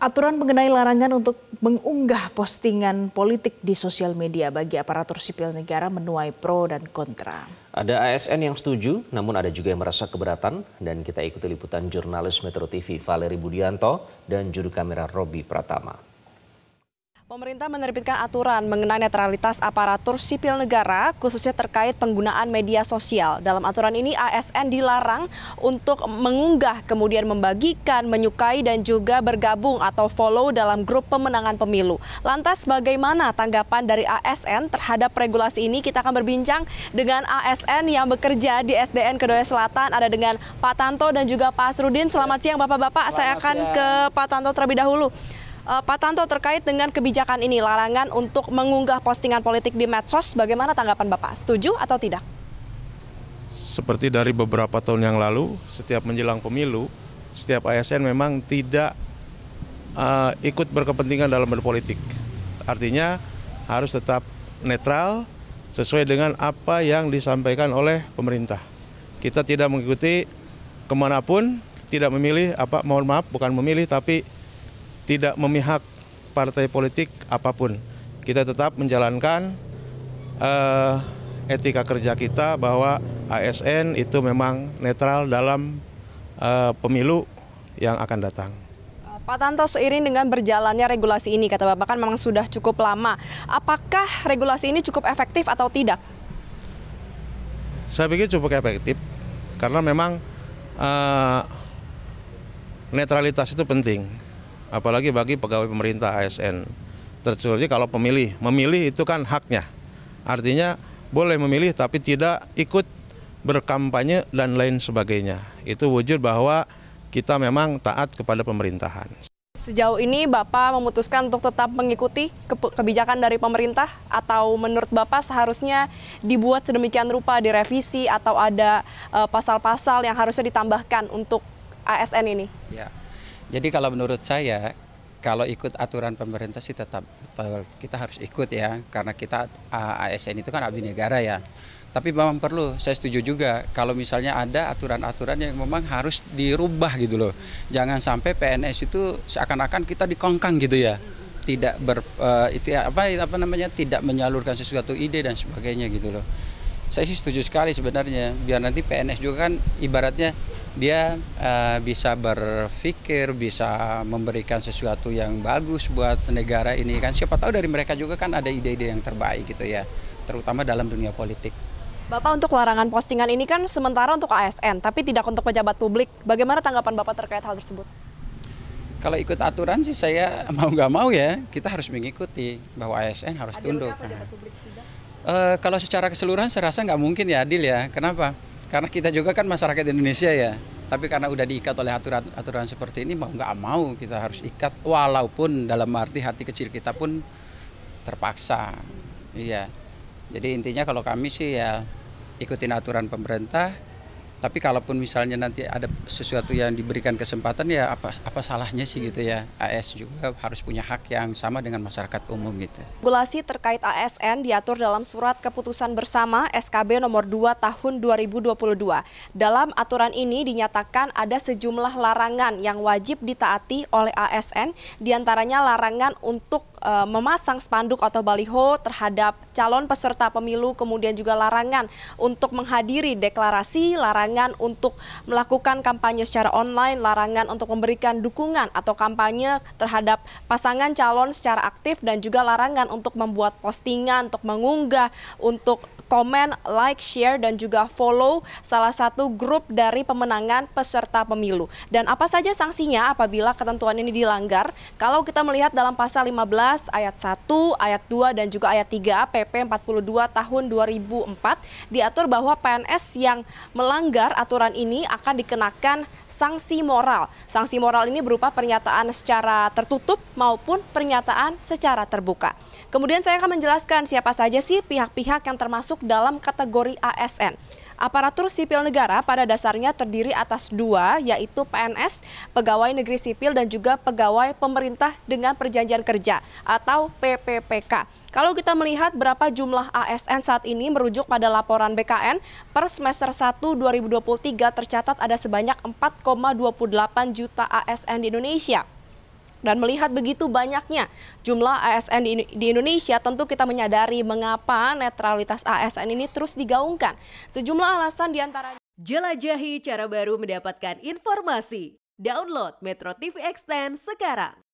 Aturan mengenai larangan untuk mengunggah postingan politik di sosial media bagi aparatur sipil negara menuai pro dan kontra. Ada ASN yang setuju, namun ada juga yang merasa keberatan. Dan kita ikuti liputan jurnalis Metro TV Valeri Budianto dan juru kamera Robi Pratama. Pemerintah menerbitkan aturan mengenai netralitas aparatur sipil negara, khususnya terkait penggunaan media sosial. Dalam aturan ini, ASN dilarang untuk mengunggah, kemudian membagikan, menyukai, dan juga bergabung atau follow dalam grup pemenangan pemilu. Lantas, bagaimana tanggapan dari ASN terhadap regulasi ini? Kita akan berbincang dengan ASN yang bekerja di SDN Kedoya Selatan. Ada dengan Pak Tanto dan juga Pak Asrudin. Selamat siang, Bapak-Bapak. Saya akan ke Pak Tanto terlebih dahulu. Uh, Pak Tanto terkait dengan kebijakan ini larangan untuk mengunggah postingan politik di medsos, bagaimana tanggapan Bapak? Setuju atau tidak? Seperti dari beberapa tahun yang lalu, setiap menjelang pemilu, setiap ASN memang tidak uh, ikut berkepentingan dalam berpolitik. Artinya harus tetap netral sesuai dengan apa yang disampaikan oleh pemerintah. Kita tidak mengikuti kemanapun, tidak memilih apa mohon maaf bukan memilih tapi tidak memihak partai politik apapun. Kita tetap menjalankan uh, etika kerja kita bahwa ASN itu memang netral dalam uh, pemilu yang akan datang. Pak Tanto, seiring dengan berjalannya regulasi ini, kata Bapak kan memang sudah cukup lama. Apakah regulasi ini cukup efektif atau tidak? Saya pikir cukup efektif, karena memang uh, netralitas itu penting apalagi bagi pegawai pemerintah ASN. Tercuali kalau pemilih, memilih itu kan haknya. Artinya boleh memilih tapi tidak ikut berkampanye dan lain sebagainya. Itu wujud bahwa kita memang taat kepada pemerintahan. Sejauh ini Bapak memutuskan untuk tetap mengikuti kebijakan dari pemerintah atau menurut Bapak seharusnya dibuat sedemikian rupa direvisi atau ada eh, pasal-pasal yang harusnya ditambahkan untuk ASN ini? Ya, jadi kalau menurut saya kalau ikut aturan pemerintah sih tetap betul kita harus ikut ya karena kita ASN ah, itu kan abdi negara ya. Tapi memang perlu, saya setuju juga kalau misalnya ada aturan-aturan yang memang harus dirubah gitu loh. Jangan sampai PNS itu seakan-akan kita dikongkang gitu ya. Tidak ber uh, itu ya, apa apa namanya tidak menyalurkan sesuatu ide dan sebagainya gitu loh. Saya sih setuju sekali sebenarnya biar nanti PNS juga kan ibaratnya dia uh, bisa berpikir, bisa memberikan sesuatu yang bagus buat negara ini kan. Siapa tahu dari mereka juga kan ada ide-ide yang terbaik gitu ya, terutama dalam dunia politik. Bapak untuk larangan postingan ini kan sementara untuk ASN, tapi tidak untuk pejabat publik. Bagaimana tanggapan Bapak terkait hal tersebut? Kalau ikut aturan sih saya mau nggak mau ya, kita harus mengikuti bahwa ASN harus Adilnya tunduk. Uh, kalau secara keseluruhan saya rasa nggak mungkin ya adil ya. Kenapa? karena kita juga kan masyarakat Indonesia ya tapi karena udah diikat oleh aturan aturan seperti ini mau nggak mau kita harus ikat walaupun dalam arti hati kecil kita pun terpaksa iya jadi intinya kalau kami sih ya ikutin aturan pemerintah tapi kalaupun misalnya nanti ada sesuatu yang diberikan kesempatan ya apa apa salahnya sih gitu ya. AS juga harus punya hak yang sama dengan masyarakat umum gitu. Regulasi terkait ASN diatur dalam surat keputusan bersama SKB nomor 2 tahun 2022. Dalam aturan ini dinyatakan ada sejumlah larangan yang wajib ditaati oleh ASN diantaranya larangan untuk uh, memasang spanduk atau baliho terhadap calon peserta pemilu kemudian juga larangan untuk menghadiri deklarasi, larangan untuk melakukan kampanye secara online, larangan untuk memberikan dukungan atau kampanye terhadap pasangan calon secara aktif dan juga larangan untuk membuat postingan, untuk mengunggah, untuk komen, like, share, dan juga follow salah satu grup dari pemenangan peserta pemilu. Dan apa saja sanksinya apabila ketentuan ini dilanggar? Kalau kita melihat dalam pasal 15 ayat 1, ayat 2, dan juga ayat 3 PP 42 tahun 2004 diatur bahwa PNS yang melanggar aturan ini akan dikenakan sanksi moral. Sanksi moral ini berupa pernyataan secara tertutup maupun pernyataan secara terbuka. Kemudian saya akan menjelaskan siapa saja sih pihak-pihak yang termasuk masuk dalam kategori ASN. Aparatur sipil negara pada dasarnya terdiri atas dua, yaitu PNS, pegawai negeri sipil, dan juga pegawai pemerintah dengan perjanjian kerja atau PPPK. Kalau kita melihat berapa jumlah ASN saat ini merujuk pada laporan BKN, per semester 1 2023 tercatat ada sebanyak 4,28 juta ASN di Indonesia. Dan melihat begitu banyaknya jumlah ASN di, Indonesia, tentu kita menyadari mengapa netralitas ASN ini terus digaungkan. Sejumlah alasan diantaranya. Jelajahi cara baru mendapatkan informasi. Download Metro TV Extend sekarang.